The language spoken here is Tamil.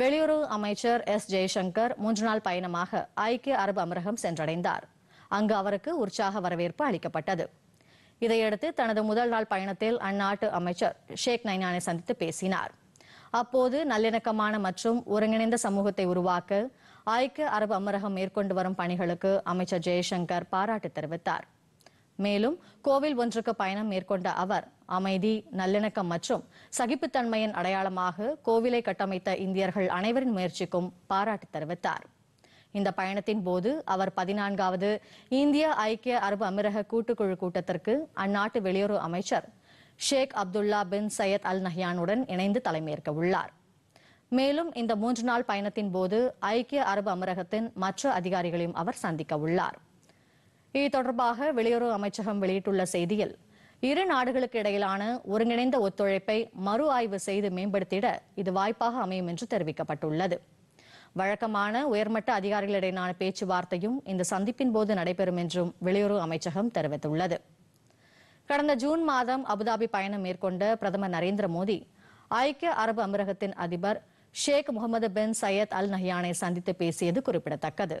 வெளியுறவு அமைச்சர் எஸ் ஜெய்சங்கர் மூன்று நாள் பயணமாக ஐக்கிய அரபு அமரகம் சென்றடைந்தார் அங்கு அவருக்கு உற்சாக வரவேற்பு அளிக்கப்பட்டது இதையடுத்து தனது முதல் நாள் பயணத்தில் அந்நாட்டு அமைச்சர் ஷேக் நைனானை சந்தித்து பேசினார் அப்போது நல்லிணக்கமான மற்றும் ஒருங்கிணைந்த சமூகத்தை உருவாக்க ஐக்கிய அரபு அமரகம் மேற்கொண்டு வரும் பணிகளுக்கு அமைச்சர் ஜெய்சங்கர் பாராட்டு தெரிவித்தாா் மேலும் கோவில் ஒன்றுக்கு பயணம் மேற்கொண்ட அவர் அமைதி நல்லிணக்கம் மற்றும் சகிப்புத்தன்மையின் அடையாளமாக கோவிலை கட்டமைத்த இந்தியர்கள் அனைவரின் முயற்சிக்கும் பாராட்டு தெரிவித்தார் இந்த பயணத்தின் போது அவர் பதினான்காவது இந்திய ஐக்கிய அரபு அமீரக கூட்டுக்குழு கூட்டத்திற்கு அந்நாட்டு வெளியுறவு அமைச்சர் ஷேக் அப்துல்லா பின் சையத் அல் நஹியானுடன் இணைந்து தலைமையேற்க உள்ளார் மேலும் இந்த மூன்று நாள் பயணத்தின் போது ஐக்கிய அரபு அமீரகத்தின் மற்ற அதிகாரிகளையும் அவர் சந்திக்க உள்ளாா் இது தொடர்பாக வெளியுறவு அமைச்சகம் வெளியிட்டுள்ள செய்தியில் இரு நாடுகளுக்கு இடையிலான ஒருங்கிணைந்த ஒத்துழைப்பை மறு ஆய்வு செய்து மேம்படுத்திட இது வாய்ப்பாக அமையும் என்று தெரிவிக்கப்பட்டுள்ளது வழக்கமான உயர்மட்ட அதிகாரிகளிடையிலான பேச்சுவார்த்தையும் இந்த சந்திப்பின் போது நடைபெறும் என்றும் வெளியுறவு அமைச்சகம் தெரிவித்துள்ளது கடந்த ஜூன் மாதம் அபுதாபி பயணம் மேற்கொண்ட பிரதமர் நரேந்திர மோடி ஐக்கிய அரபு அமீரகத்தின் அதிபர் ஷேக் முகமது பின் சையத் அல் நஹ்யானை சந்தித்து பேசியது குறிப்பிடத்தக்கது